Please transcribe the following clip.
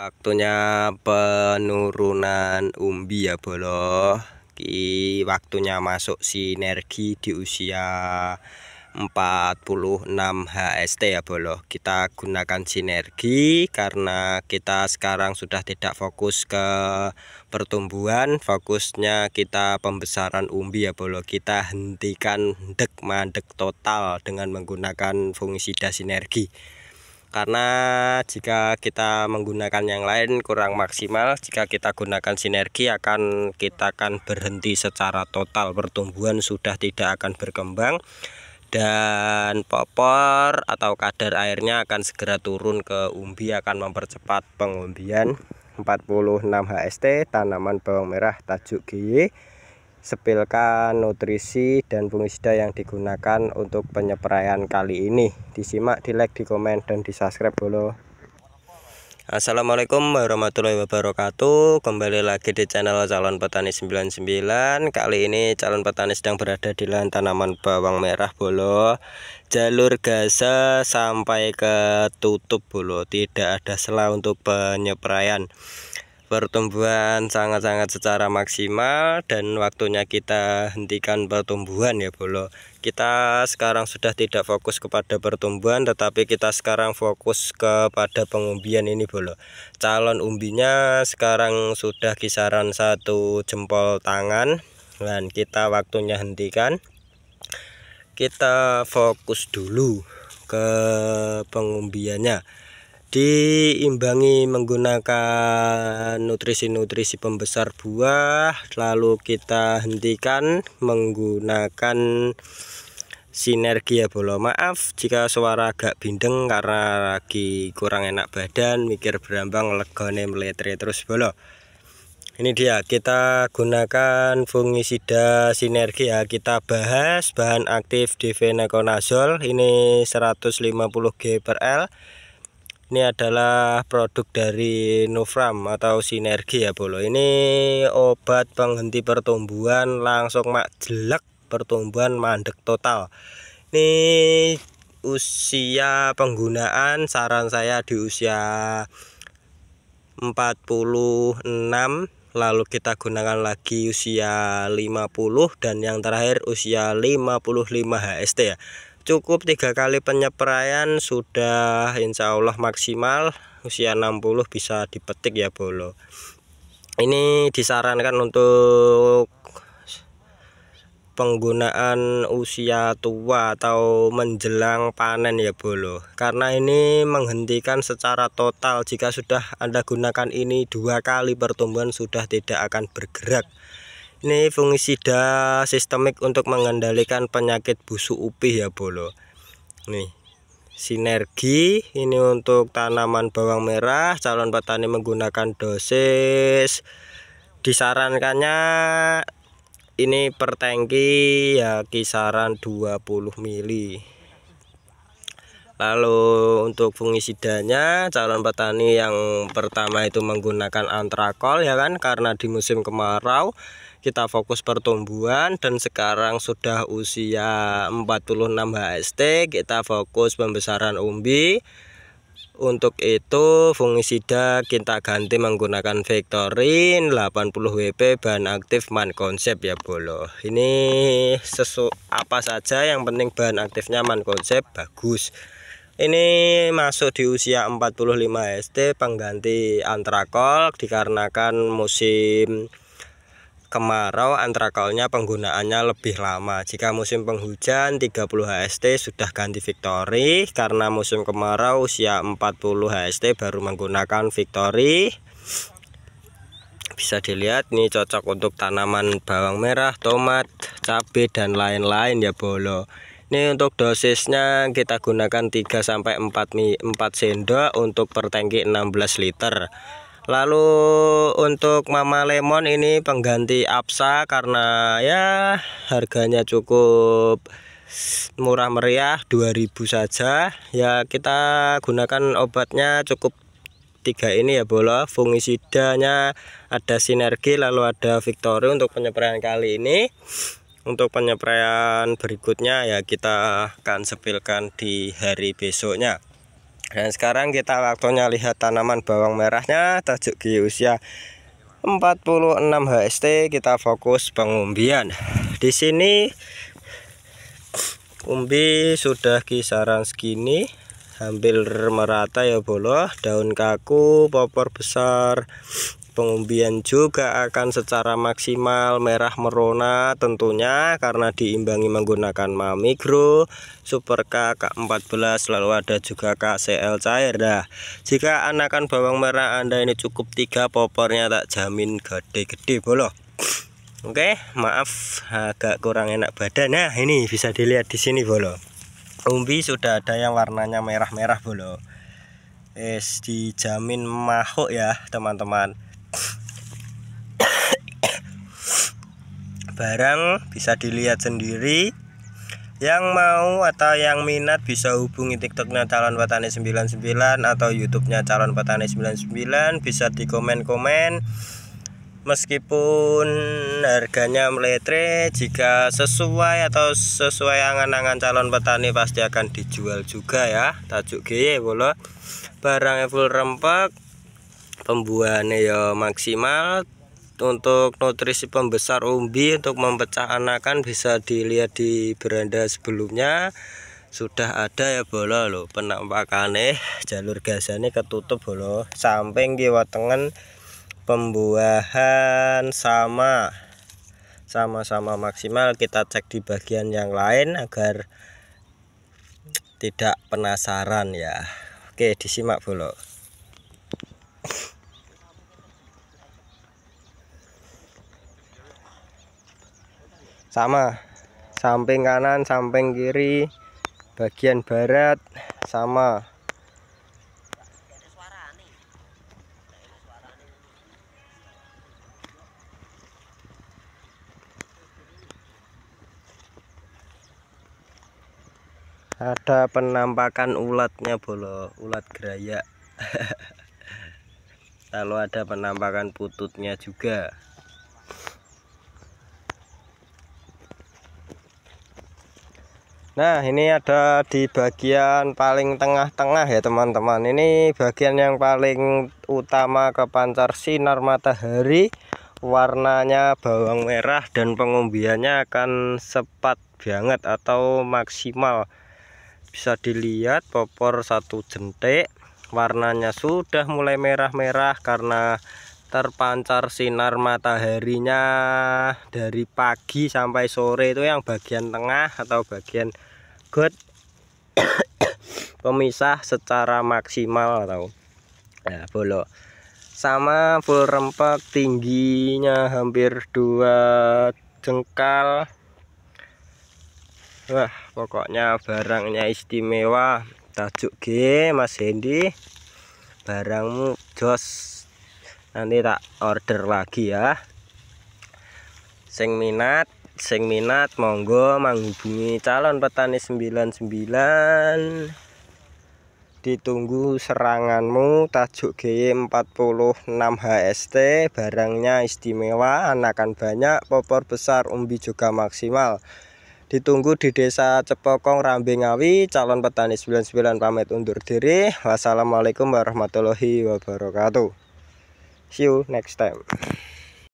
waktunya penurunan umbi ya bolo ki waktunya masuk sinergi di usia 46 HST ya bolo kita gunakan sinergi karena kita sekarang sudah tidak fokus ke pertumbuhan fokusnya kita pembesaran umbi ya bolo kita hentikan dek mandek total dengan menggunakan fungisida sinergi karena jika kita menggunakan yang lain kurang maksimal jika kita gunakan sinergi akan kita akan berhenti secara total pertumbuhan sudah tidak akan berkembang dan popor atau kadar airnya akan segera turun ke umbi akan mempercepat pengumbian 46 HST tanaman bawang merah tajuk GY Sepilkan nutrisi dan fungisida yang digunakan untuk penyepraian kali ini disimak di like di komen dan di subscribe dulu Assalamualaikum warahmatullahi wabarakatuh kembali lagi di channel calon petani 99 kali ini calon petani sedang berada di lahan tanaman bawang merah bolo jalur gasa sampai ke tutup bolo tidak ada selah untuk penyepraian pertumbuhan sangat-sangat secara maksimal dan waktunya kita hentikan pertumbuhan ya bolo kita sekarang sudah tidak fokus kepada pertumbuhan tetapi kita sekarang fokus kepada pengumbian ini bolo calon umbinya sekarang sudah kisaran satu jempol tangan dan kita waktunya hentikan kita fokus dulu ke pengumbiannya diimbangi menggunakan nutrisi-nutrisi pembesar buah lalu kita hentikan menggunakan sinergi ya bolo maaf jika suara agak bindeng karena lagi kurang enak badan mikir berambang legone meletri terus bolo ini dia kita gunakan fungisida sinergi ya kita bahas bahan aktif difenokonazol ini 150 g per L ini adalah produk dari Novram atau Sinergi ya Bolo. Ini obat penghenti pertumbuhan langsung mak jelek pertumbuhan mandek total. Ini usia penggunaan saran saya di usia 46 lalu kita gunakan lagi usia 50 dan yang terakhir usia 55 HST ya cukup tiga kali penyeprayan sudah insya Allah maksimal usia 60 bisa dipetik ya bolo ini disarankan untuk penggunaan usia tua atau menjelang panen ya bolo karena ini menghentikan secara total jika sudah anda gunakan ini dua kali pertumbuhan sudah tidak akan bergerak ini fungisida sistemik untuk mengendalikan penyakit busuk upih ya bolo. Nih. Sinergi ini untuk tanaman bawang merah, calon petani menggunakan dosis disarankannya ini per tangki ya kisaran 20 mili lalu untuk fungisidanya calon petani yang pertama itu menggunakan antrakol ya kan karena di musim kemarau kita fokus pertumbuhan dan sekarang sudah usia 46 HST kita fokus pembesaran umbi untuk itu fungisida kita ganti menggunakan Vectorin 80 WP bahan aktif man konsep ya bolo ini sesu apa saja yang penting bahan aktifnya man konsep bagus ini masuk di usia 45 ST pengganti antrakol dikarenakan musim kemarau antara antrakalnya penggunaannya lebih lama. Jika musim penghujan 30 HST sudah ganti Victory karena musim kemarau usia 40 HST baru menggunakan Victory. Bisa dilihat nih cocok untuk tanaman bawang merah, tomat, cabai dan lain-lain ya bolo. Ini untuk dosisnya kita gunakan 3 4 4 sendok untuk per tangki 16 liter. Lalu untuk Mama Lemon ini pengganti Apsa karena ya harganya cukup murah meriah 2000 saja. Ya kita gunakan obatnya cukup tiga ini ya bola fungisidanya ada sinergi lalu ada victory untuk penyemprotan kali ini untuk penyemprotan berikutnya ya kita akan sepilkan di hari besoknya dan sekarang kita waktunya lihat tanaman bawang merahnya tajuk usia 46 HST kita fokus pengumbian. Di sini umbi sudah kisaran segini hampir merata ya boloh daun kaku popor besar pengumbian juga akan secara maksimal merah merona tentunya karena diimbangi menggunakan mamigro super K K14 lalu ada juga KCL cair dah jika anakan bawang merah anda ini cukup tiga popornya tak jamin gede-gede bolo Oke maaf agak kurang enak badan nah ini bisa dilihat di sini bolo umbi sudah ada yang warnanya merah-merah bolo es dijamin mahuk ya teman-teman barang bisa dilihat sendiri yang mau atau yang minat bisa hubungi tiktoknya calon petani 99 atau youtube-nya calon petani 99 bisa di komen-komen meskipun harganya meletre jika sesuai atau sesuai angan-angan calon petani pasti akan dijual juga ya tajuk G bola barang full rempek pembuahannya ya maksimal untuk nutrisi pembesar umbi untuk mempecah anakan bisa dilihat di beranda sebelumnya sudah ada ya bolo lo penampakannya jalur gasannya ketutup bolo samping kiwa tengen pembuahan sama sama-sama maksimal kita cek di bagian yang lain agar tidak penasaran ya oke disimak bolo sama samping kanan samping kiri bagian barat sama ada penampakan ulatnya bolo ulat geraya lalu ada penampakan pututnya juga Nah ini ada di bagian paling tengah-tengah ya teman-teman Ini bagian yang paling utama ke pancar sinar matahari Warnanya bawang merah dan pengumbiannya akan sepat banget atau maksimal Bisa dilihat popor satu jentik Warnanya sudah mulai merah-merah karena terpancar sinar mataharinya dari pagi sampai sore itu yang bagian tengah atau bagian good pemisah secara maksimal atau ya bolok sama full rempek tingginya hampir dua jengkal wah pokoknya barangnya istimewa tajuk G Mas Hendi barangmu jos nanti tak order lagi ya sing minat sing minat monggo menghubungi calon petani 99 ditunggu seranganmu tajuk g 46 e HST barangnya istimewa anakan banyak popor besar umbi juga maksimal ditunggu di desa Cepokong Rambingawi calon petani 99 pamit undur diri wassalamualaikum warahmatullahi wabarakatuh see you next time